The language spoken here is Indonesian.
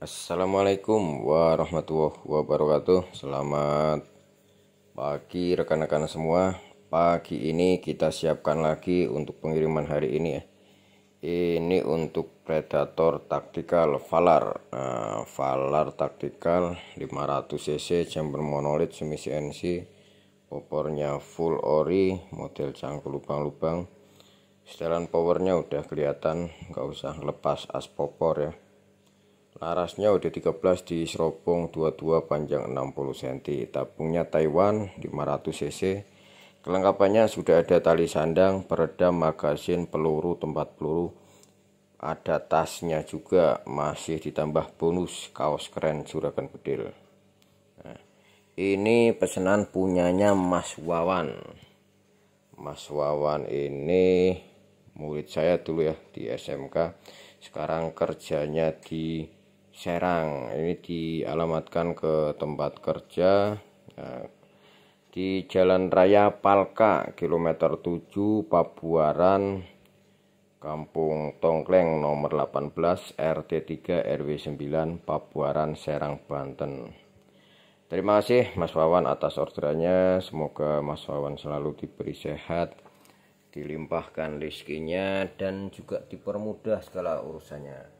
Assalamualaikum warahmatullahi wabarakatuh Selamat pagi rekan-rekan semua Pagi ini kita siapkan lagi untuk pengiriman hari ini ya Ini untuk Predator Tactical Valar nah, Valar Tactical 500cc chamber monolith semi CNC Popornya full ori model cangkul lubang-lubang Setelan powernya udah kelihatan nggak usah lepas as popor ya Larasnya OD13 di serobong 22 panjang 60 cm, tabungnya Taiwan 500 cc. Kelengkapannya sudah ada tali sandang, peredam, magasin, peluru, tempat peluru. Ada tasnya juga, masih ditambah bonus kaos keren juragan bedil. Nah, ini pesanan punyanya Mas Wawan. Mas Wawan ini murid saya dulu ya di SMK sekarang kerjanya di Serang ini dialamatkan ke tempat kerja eh, di Jalan Raya Palka kilometer 7 Pabuaran Kampung Tongkleng nomor 18 RT 3 RW 9 Pabuaran Serang Banten Terima kasih Mas Wawan atas orderannya semoga Mas Wawan selalu diberi sehat dilimpahkan rezekinya dan juga dipermudah segala urusannya